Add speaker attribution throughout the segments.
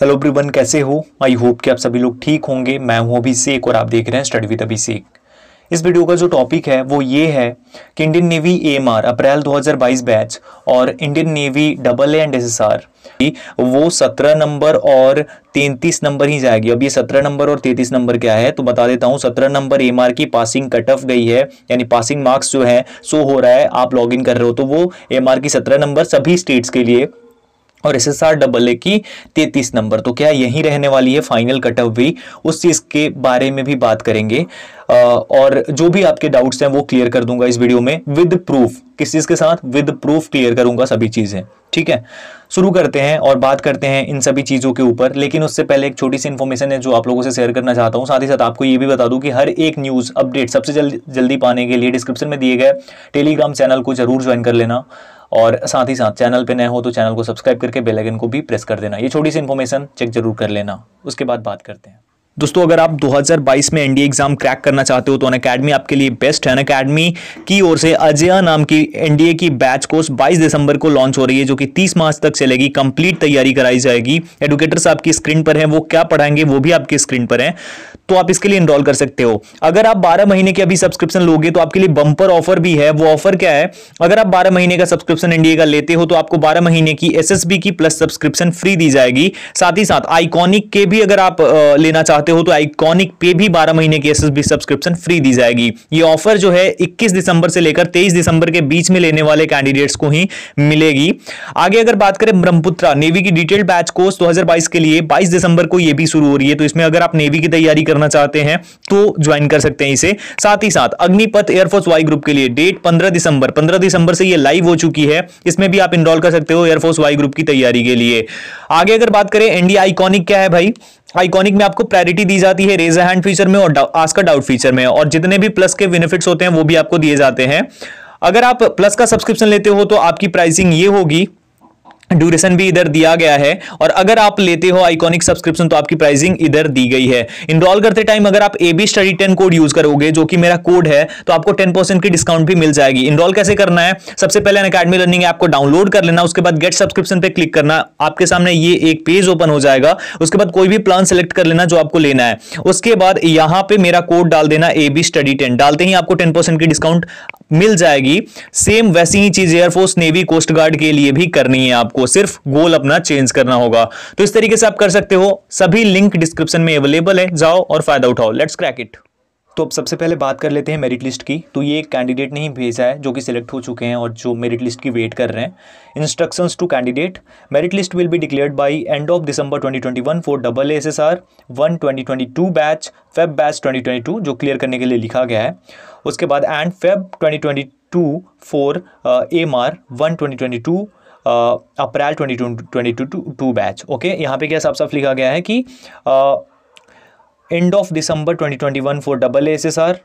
Speaker 1: hello ब्रिबन कैसे हो I hope कि आप सभी लोग ठीक होंगे मैं हूं अभी सेक और आप देख रहे हैं स्टडी विद अभी सेक इस वीडियो का जो टॉपिक है वो ये है कि Indian Navy M April 2022 batch और Indian Navy double A and S वो 17 नंबर और 33 नंबर ही जाएगी अब ये 17 नंबर और 33 नंबर क्या है तो बता देता हूँ 17 नंबर एम की पासिंग कट ऑफ गई है यानी पासिंग मार्क्स जो है शो हो रहा है आप लॉग इन कर रहे हो तो वो एम की 17 नंबर सभी स्टेट्स के लिए और S S R double A की तैतीस नंबर तो क्या यही रहने वाली है फाइनल कट ऑफ भी उस चीज़ के बारे में भी बात करेंगे और जो भी आपके डाउट्स हैं वो क्लियर कर दूंगा इस वीडियो में विद प्रूफ किस चीज़ के साथ विद प्रूफ क्लियर करूंगा सभी चीज़ें ठीक है शुरू करते हैं और बात करते हैं इन सभी चीज़ों के ऊपर लेकिन उससे पहले एक छोटी सी इन्फॉर्मेशन है जो आप लोगों से शेयर करना चाहता हूँ साथ ही साथ आपको ये भी बता दूं कि हर एक न्यूज़ अपडेट सबसे जल्दी जल्दी पाने के लिए डिस्क्रिप्शन में दिए गए टेलीग्राम चैनल को जरूर ज्वाइन कर लेना और साथ ही साथ चैनल पे नए हो तो चैनल को सब्सक्राइब करके बेल आइकन को भी प्रेस कर देना ये छोटी सी इन्फॉर्मेशन चेक जरूर कर लेना उसके बाद बात करते हैं दोस्तों अगर आप 2022 में एनडीए एग्जाम क्रैक करना चाहते हो तो अन अकेडमी आपके लिए बेस्ट है अन अकेडमी की ओर से अजया नाम की एनडीए की बैच कोर्स 22 दिसंबर को लॉन्च हो रही है जो कि 30 मार्च तक चलेगी कंप्लीट तैयारी कराई जाएगी एडुकेटर्स आपकी स्क्रीन पर हैं वो क्या पढ़ाएंगे वो भी आपकी स्क्रीन पर है तो आप इसके लिए इनरोल कर सकते हो अगर आप बारह महीने की अभी सब्सक्रिप्शन लोगे तो आपके लिए बंपर ऑफर भी है वो ऑफर क्या है अगर आप बारह महीने का सब्सक्रिप्शन एनडीए का लेते हो तो आपको बारह महीने की एस की प्लस सब्सक्रिप्शन फ्री दी जाएगी साथ ही साथ आइकॉनिक के भी अगर आप लेना चाहते चाहते हो तो आइकॉनिक पे भी 12 महीने की एसएसबी सब्सक्रिप्शन फ्री दी जाएगी ये ऑफर जो है 21 दिसंबर से लेकर 23 दिसंबर के बीच में लेने वाले कैंडिडेट्स को ही मिलेगी आगे अगर बात करें ब्रह्मपुत्रा नेवी की डिटेल्ड बैच कोर्स 2022 के लिए 22 दिसंबर को यह भी शुरू हो रही है तो इसमें अगर आप नेवी की तैयारी करना चाहते हैं तो ज्वाइन कर सकते हैं इसे साथ ही साथ अग्निपथ एयरफोर्स वाई ग्रुप के लिए डेट पंद्रह दिसंबर पंद्रह दिसंबर से यह लाइव हो चुकी है इसमें भी आप इनरोल कर सकते हो एयरफोर्स वाई ग्रुप की तैयारी के लिए आगे अगर बात करें एनडीआईकॉनिक क्या है भाई आइकॉनिक में आपको प्रायोरिटी दी जाती है रेज हैंड फीचर में और का डाउट फीचर में और जितने भी प्लस के बेनिफिट्स होते हैं वो भी आपको दिए जाते हैं अगर आप प्लस का सब्सक्रिप्शन लेते हो तो आपकी प्राइसिंग ये होगी ड्यूरेशन भी इधर दिया गया है और अगर आप लेते हो आइकॉनिक सब्सक्रिप्शन तो आपकी प्राइसिंग इधर दी गई है इनरोल करते टाइम अगर आप एबी स्टडी टेन कोड यूज करोगे जो कि मेरा कोड है तो आपको टेन परसेंट की डिस्काउंट भी मिल जाएगी इनरोल कैसे करना है सबसे पहले अन अकेडमी लर्निंग ऐप को डाउनलोड कर लेना उसके बाद गेट सब्सक्रिप्शन पे क्लिक करना आपके सामने ये एक पेज ओपन हो जाएगा उसके बाद कोई भी प्लान सेलेक्ट कर लेना जो आपको लेना है उसके बाद यहाँ पे मेरा कोड डाल देना एबी स्टडी टेन डालते ही आपको टेन की डिस्काउंट मिल जाएगी सेम वैसी ही चीज एयरफोर्स नेवी कोस्ट गार्ड के लिए भी करनी है आपको सिर्फ गोल अपना चेंज करना होगा तो इस तरीके से आप कर सकते हो सभी लिंक डिस्क्रिप्शन में अवेलेबल है जाओ और फायदा उठाओ लेट्स क्रैक इट तो अब सबसे पहले बात कर लेते हैं मेरिट लिस्ट की तो ये कैंडिडेट ने ही भेजा है जो कि सिलेक्ट हो चुके हैं और जो मेरिट लिस्ट की वेट कर रहे हैं instructions to candidate merit list will be declared by end of December 2021 for double S S R one twenty batch Feb batch 2022 जो क्लियर करने के लिए लिखा गया है उसके बाद end Feb two for M R one twenty April twenty two batch okay यहाँ पे क्या साफ साफ लिखा गया है कि uh, end of December 2021 for double SSR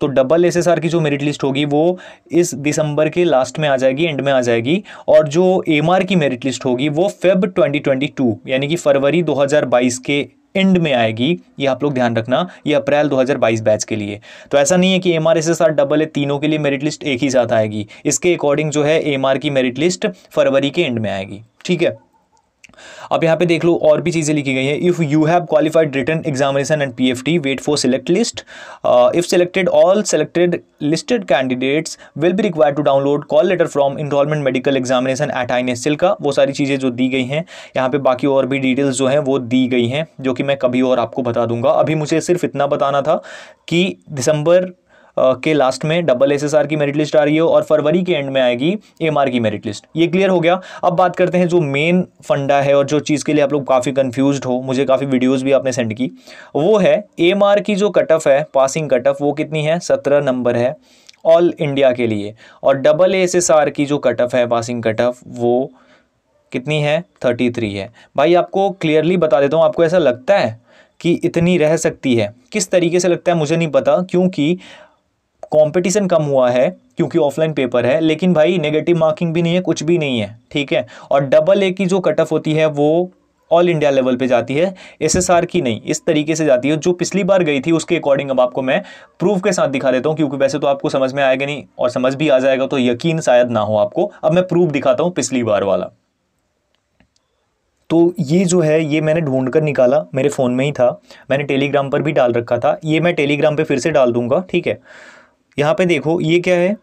Speaker 1: तो डबल एसएसआर की जो मेरिट लिस्ट होगी वो इस दिसंबर के लास्ट में आ जाएगी एंड में आ जाएगी और जो एमआर की मेरिट लिस्ट होगी वो फेब 2022 यानी कि फरवरी 2022 के एंड में आएगी ये आप लोग ध्यान रखना ये अप्रैल 2022 बैच के लिए तो ऐसा नहीं है कि M R S S R double A तीनों के लिए मेरिट लिस्ट एक ही साथ आएगी इसके अकॉर्डिंग जो है एम आर की मेरिट लिस्ट फरवरी के एंड में आएगी ठीक है अब यहाँ पे देख लो और भी चीज़ें लिखी गई हैं if you have qualified written examination and P F T wait for select list if selected all selected listed candidates will be required to download call letter from enrolment medical examination at I L का वो सारी चीज़ें जो दी गई हैं यहाँ पे बाकी और भी डिटेल्स जो हैं वो दी गई हैं जो कि मैं कभी और आपको बता दूंगा अभी मुझे सिर्फ इतना बताना था कि दिसंबर के लास्ट में डबल एसएसआर की मेरिट लिस्ट आ रही है और फरवरी के एंड में आएगी एमआर की मेरिट लिस्ट ये क्लियर हो गया अब बात करते हैं जो मेन फंडा है और जो चीज़ के लिए आप लोग काफ़ी कन्फ्यूज हो मुझे काफ़ी वीडियोज़ भी आपने सेंड की वो है एम की जो कट ऑफ है पासिंग कट ऑफ वो कितनी है सत्रह नंबर है ऑल इंडिया के लिए और डबल एस की जो कट ऑफ है पासिंग कट ऑफ वो कितनी है थर्टी थ्री है भाई आपको क्लियरली बता देता हूँ आपको ऐसा लगता है कि इतनी रह सकती है किस तरीके से लगता है मुझे नहीं पता क्योंकि कंपटीशन कम हुआ है क्योंकि ऑफलाइन पेपर है लेकिन भाई नेगेटिव मार्किंग भी नहीं है कुछ भी नहीं है ठीक है और डबल ए की जो कट ऑफ होती है वो ऑल इंडिया लेवल पे जाती है एसएसआर की नहीं इस तरीके से जाती है जो पिछली बार गई थी उसके अकॉर्डिंग अब आपको मैं प्रूफ के साथ दिखा देता हूँ क्योंकि वैसे तो आपको समझ में आएगा नहीं और समझ भी आ जाएगा तो यकीन शायद ना हो आपको अब मैं प्रूफ दिखाता हूँ पिछली बार वाला तो ये जो है ये मैंने ढूंढ कर निकाला मेरे फ़ोन में ही था मैंने टेलीग्राम पर भी डाल रखा था ये मैं टेलीग्राम पे फिर से डाल दूंगा ठीक है यहाँ पे देखो ये क्या है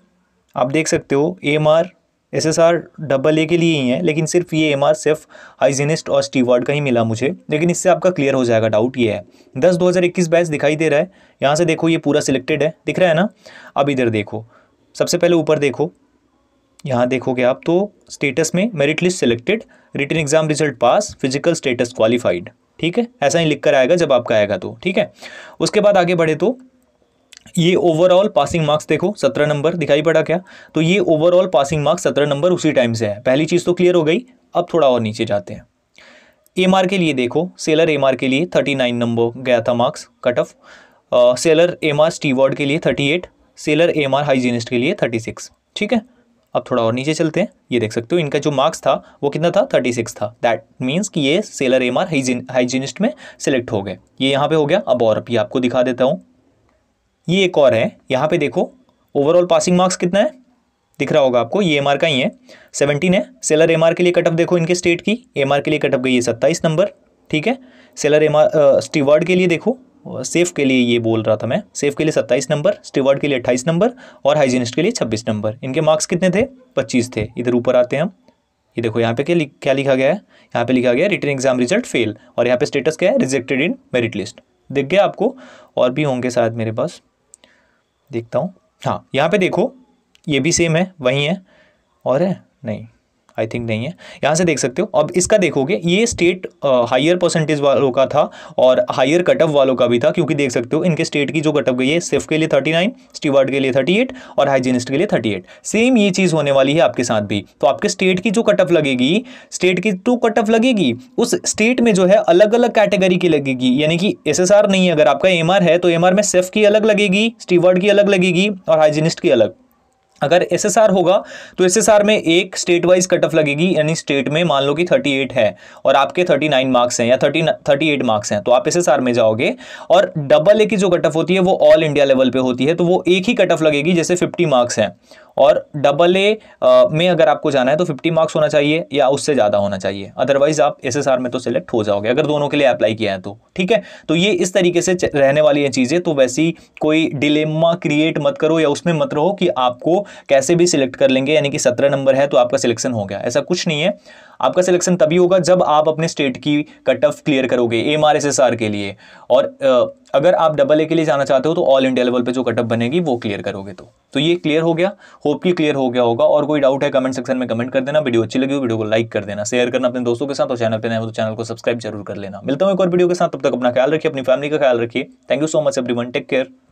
Speaker 1: आप देख सकते हो M R S S R double A के लिए ही है लेकिन सिर्फ ये एम आर सिर्फ हाइजीनिस्ट और स्टीवर्ड का ही मिला मुझे लेकिन इससे आपका क्लियर हो जाएगा डाउट ये है दस दो हज़ार इक्कीस बैच दिखाई दे रहा है यहाँ से देखो ये पूरा सिलेक्टेड है दिख रहा है ना अब इधर देखो सबसे पहले ऊपर देखो यहाँ देखोगे आप तो स्टेटस में merit list selected written exam result pass physical status qualified ठीक है ऐसा ही लिख कर आएगा जब आपका आएगा तो ठीक है उसके बाद आगे बढ़े तो ये ओवरऑल पासिंग मार्क्स देखो सत्रह नंबर दिखाई पड़ा क्या तो ये ओवरऑल पासिंग मार्क्स सत्रह नंबर उसी टाइम से है पहली चीज़ तो क्लियर हो गई अब थोड़ा और नीचे जाते हैं एम आर के लिए देखो सेलर एम आर के लिए थर्टी नाइन नंबर गया था marks cut off sailor M R स्टी के लिए thirty eight sailor M R hygienist के लिए थर्टी सिक्स ठीक है अब थोड़ा और नीचे चलते हैं ये देख सकते हो इनका जो मार्क्स था वो कितना था थर्टी सिक्स था दैट मीन्स कि ये सेलर एम आर हाइजीनिस्ट में सेलेक्ट हो गए ये यहाँ पे हो गया अब और भी आपको दिखा देता हूँ ये एक और है यहाँ पे देखो ओवरऑल पासिंग मार्क्स कितना है दिख रहा होगा आपको ये एम का ही है सेवनटीन है सेलर एम के लिए कटअप देखो इनके स्टेट की एम के लिए कटअप गई है सत्ताईस नंबर ठीक है सेलर एम स्टीवर्ड के लिए देखो सेफ के लिए ये बोल रहा था मैं सेफ के लिए सत्ताईस नंबर स्टीवर्ड के लिए अट्ठाईस नंबर और हाइजीनिस्ट के लिए छब्बीस नंबर इनके मार्क्स कितने थे पच्चीस थे इधर ऊपर आते हैं हम ये देखो यहाँ पे क्या क्या लिखा गया है यहाँ पे लिखा गया है रिटर्न एग्जाम रिजल्ट फेल और यहाँ पे स्टेटस क्या है रिजेक्टेड इन मेरिट लिस्ट दिख गया आपको और भी होंगे शायद मेरे पास देखता हूँ हाँ यहाँ पे देखो ये भी सेम है वही है और है नहीं आई थिंक नहीं है यहाँ से देख सकते हो अब इसका देखोगे ये स्टेट हायर परसेंटेज वालों का था और हायर कट ऑफ वालों का भी था क्योंकि देख सकते हो इनके स्टेट की जो कट ऑफ गई है सिर्फ के लिए थर्टी नाइन के लिए थर्टी और हाइजीनिस्ट के लिए थर्टी सेम ये चीज़ होने वाली है आपके साथ भी तो आपके स्टेट की जो कट ऑफ लगेगी स्टेट की टू कट ऑफ लगेगी उस स्टेट में जो है अलग अलग कैटेगरी की लगेगी यानी कि एस नहीं है अगर आपका एम है तो एम में सेफ की अलग लगेगी स्टीवर्ड की अलग लगेगी और हाइजीनिस्ट की अलग अगर एस होगा तो एस में एक स्टेट वाइज कट ऑफ लगेगी यानी स्टेट में मान लो कि 38 है और आपके 39 मार्क्स हैं या 30 38 मार्क्स हैं तो आप एस में जाओगे और डबल ए की जो कट ऑफ होती है वो ऑल इंडिया लेवल पे होती है तो वो एक ही कट ऑफ लगेगी जैसे 50 मार्क्स हैं और डबल ए में अगर आपको जाना है तो फिफ्टी मार्क्स होना चाहिए या उससे ज़्यादा होना चाहिए अदरवाइज आप एस में तो सिलेक्ट हो जाओगे अगर दोनों के लिए अप्लाई किया है तो ठीक है तो ये इस तरीके से रहने वाली है चीज़ें तो वैसी कोई डिलेमा क्रिएट मत करो या उसमें मत रहो कि आपको कैसे भी सिलेक्ट कर लेंगे यानी कि सत्रह नंबर है तो आपका सिलेक्शन हो गया ऐसा कुछ नहीं है आपका सिलेक्शन तभी होगा जब आप अपने स्टेट की कट ऑफ क्लियर करोगे M R S S R के लिए और अगर आप डबल ए के लिए जाना चाहते हो तो ऑल इंडिया लेवल पे जो कट ऑफ बनेगी वो क्लियर करोगे तो तो ये क्लियर हो गया होप की क्लियर हो गया होगा और कोई डाउट है कमेंट सेक्शन में कमेंट कर देना वीडियो अच्छी लगी हो वीडियो को लाइक कर देना शेयर करना अपने दोस्तों के साथ और चैनल पर नए हो तो चैनल को सब्सक्राइब जरूर कर लेना मिलता हूँ एक और वीडियो के साथ तब तक अपना ख्याल रखिए अपनी फैमिली का ख्याल रखिए thank you so much every take care